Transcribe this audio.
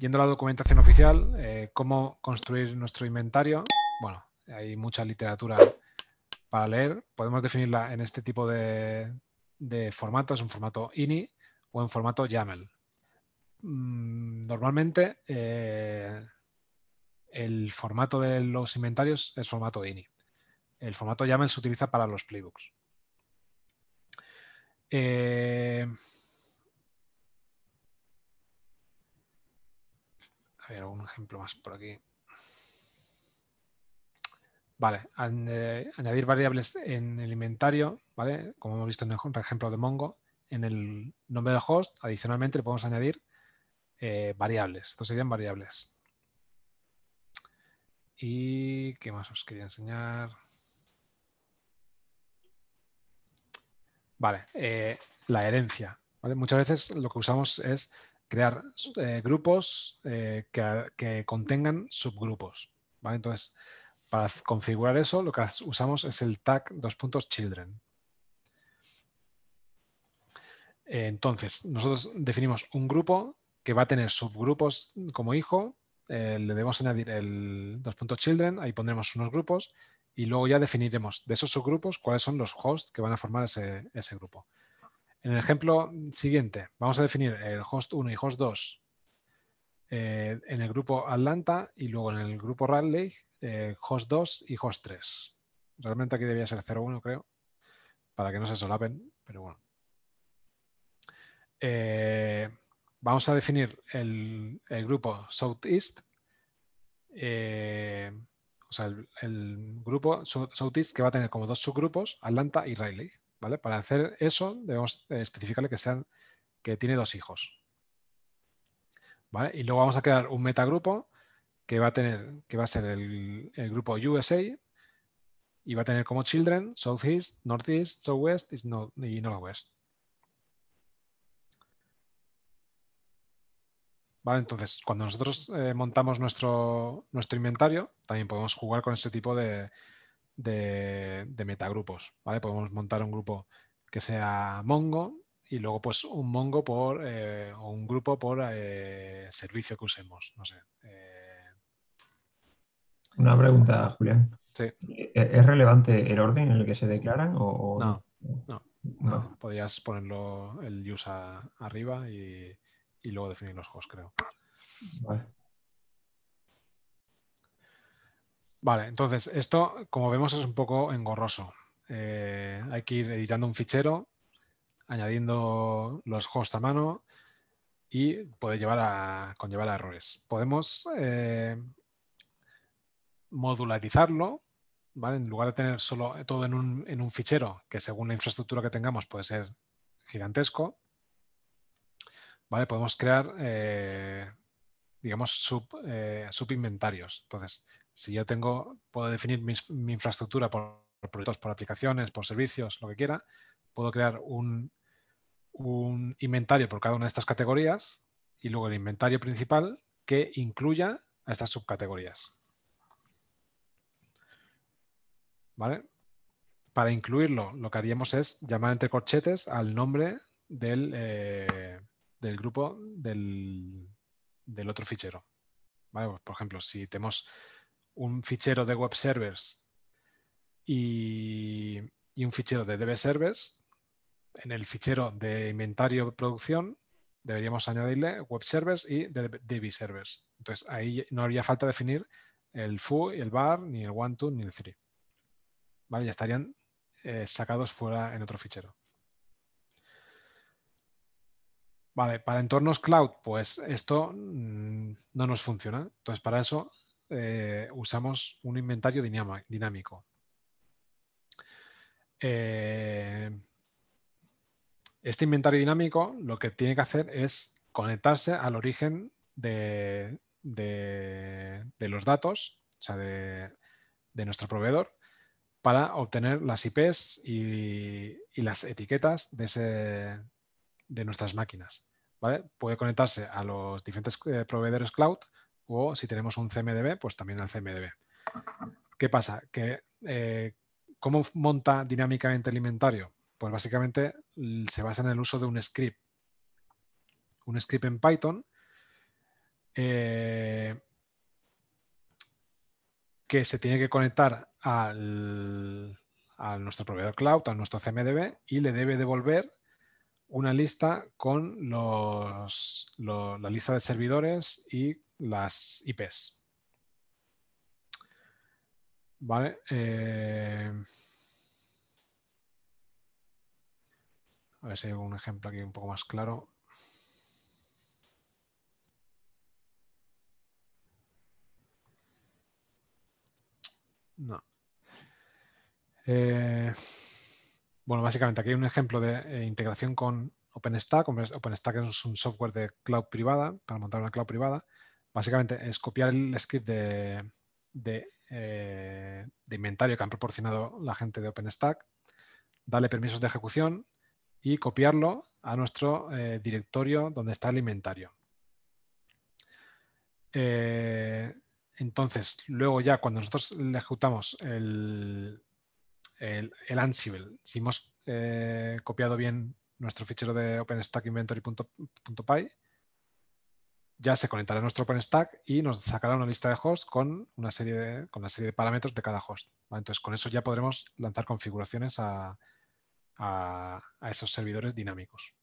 yendo a la documentación oficial, eh, cómo construir nuestro inventario. Bueno, hay mucha literatura para leer. Podemos definirla en este tipo de, formatos, en formato INI o en formato YAML. Mm, normalmente eh, el formato de los inventarios es formato INI. El formato YAML se utiliza para los playbooks. Eh, Un ejemplo más por aquí. Vale, eh, añadir variables en el inventario, ¿vale? Como hemos visto en el ejemplo de Mongo, en el nombre del host, adicionalmente le podemos añadir eh, variables. Estos serían variables. ¿Y qué más os quería enseñar? Vale, eh, la herencia. Muchas veces lo que usamos es crear eh, grupos eh, que, contengan subgrupos. Entonces, para configurar eso, lo que usamos es el tag dos puntos children. Entonces, nosotros definimos un grupo que va a tener subgrupos como hijo, eh, le debemos añadir el dos puntos children, ahí pondremos unos grupos y luego ya definiremos de esos subgrupos cuáles son los hosts que van a formar ese grupo. En el ejemplo siguiente, vamos a definir el host 1 y host 2 eh, en el grupo Atlanta y luego en el grupo Raleigh, eh, host 2 y host 3. Realmente aquí debía ser 01, creo, para que no se solapen, pero bueno. Eh, vamos a definir el, grupo Southeast, o sea, el, grupo Southeast que va a tener como dos subgrupos, Atlanta y Raleigh. ¿vale? Para hacer eso debemos eh, especificarle que, sean, que tiene dos hijos. Y luego vamos a crear un metagrupo que va a, tener, que va a ser el, grupo USA y va a tener como children Southeast, Northeast, Southwest y Northwest. entonces, cuando nosotros eh, montamos nuestro, nuestro inventario, también podemos jugar con este tipo de, de, metagrupos, ¿vale? Podemos montar un grupo que sea Mongo y luego pues un Mongo por, eh, o un grupo por eh, servicio que usemos, no sé. Eh. Una pregunta, Julián. ¿E-, ¿Es relevante el orden en el que se declaran o...? No, Podrías ponerlo el use arriba y, y luego definir los hosts, creo. Vale. Vale, entonces esto, como vemos, es un poco engorroso. Eh, hay que ir editando un fichero, añadiendo los hosts a mano y puede llevar a, conllevar a errores. Podemos eh, modularizarlo, ¿vale? En lugar de tener solo todo en un, fichero, que según la infraestructura que tengamos puede ser gigantesco, ¿vale? Podemos crear, eh, digamos, sub, subinventarios. Entonces, si yo tengo, puedo definir mi, infraestructura por, proyectos, por aplicaciones, por servicios, lo que quiera, puedo crear un, inventario por cada una de estas categorías y luego el inventario principal que incluya a estas subcategorías. ¿Vale? Para incluirlo, lo que haríamos es llamar entre corchetes al nombre del, eh, grupo del, otro fichero. ¿Vale? Pues, por ejemplo, si tenemos un fichero de web servers y, un fichero de DB servers, en el fichero de inventario producción deberíamos añadirle web servers y DB servers. Entonces ahí no haría falta definir el foo, el bar, ni el one, two, ni el three. Ya estarían eh, sacados fuera en otro fichero. Vale, para entornos cloud, pues esto mm, no nos funciona. Entonces, para eso eh, usamos un inventario dinámico. Eh, este inventario dinámico lo que tiene que hacer es conectarse al origen de, los datos, o sea, de, nuestro proveedor, para obtener las IPs y, las etiquetas de, nuestras máquinas. Puede conectarse a los diferentes eh, proveedores cloud o si tenemos un CMDB, pues también al CMDB. ¿Qué pasa? Que, eh, ¿Cómo monta dinámicamente el inventario? Pues básicamente se basa en el uso de un script. Un script en Python eh, que se tiene que conectar al, a nuestro proveedor cloud, a nuestro CMDB, y le debe devolver una lista con los, la lista de servidores y las IPs. Vale. Eh, a ver si hay un ejemplo aquí un poco más claro. No. Eh, bueno, básicamente aquí hay un ejemplo de eh, integración con OpenStack. OpenStack es un software de cloud privada para montar una cloud privada. Básicamente es copiar el script de, eh, inventario que han proporcionado la gente de OpenStack, darle permisos de ejecución y copiarlo a nuestro eh, directorio donde está el inventario. entonces, luego ya cuando nosotros ejecutamos el, el, Ansible. Si hemos eh, copiado bien nuestro fichero de openstack Inventory.py, ya se conectará a nuestro OpenStack y nos sacará una lista de hosts con una serie de, con serie de parámetros de cada host. Entonces, con eso ya podremos lanzar configuraciones a esos servidores dinámicos.